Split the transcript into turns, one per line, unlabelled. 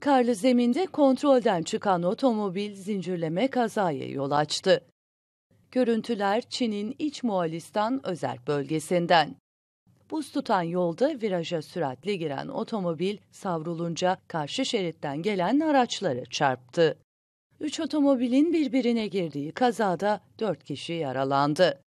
Karlı zeminde kontrolden çıkan otomobil zincirleme kazaya yol açtı. Görüntüler Çin'in iç Moğolistan özel bölgesinden. Buz tutan yolda viraja süratle giren otomobil savrulunca karşı şeritten gelen araçları çarptı. Üç otomobilin birbirine girdiği kazada dört kişi yaralandı.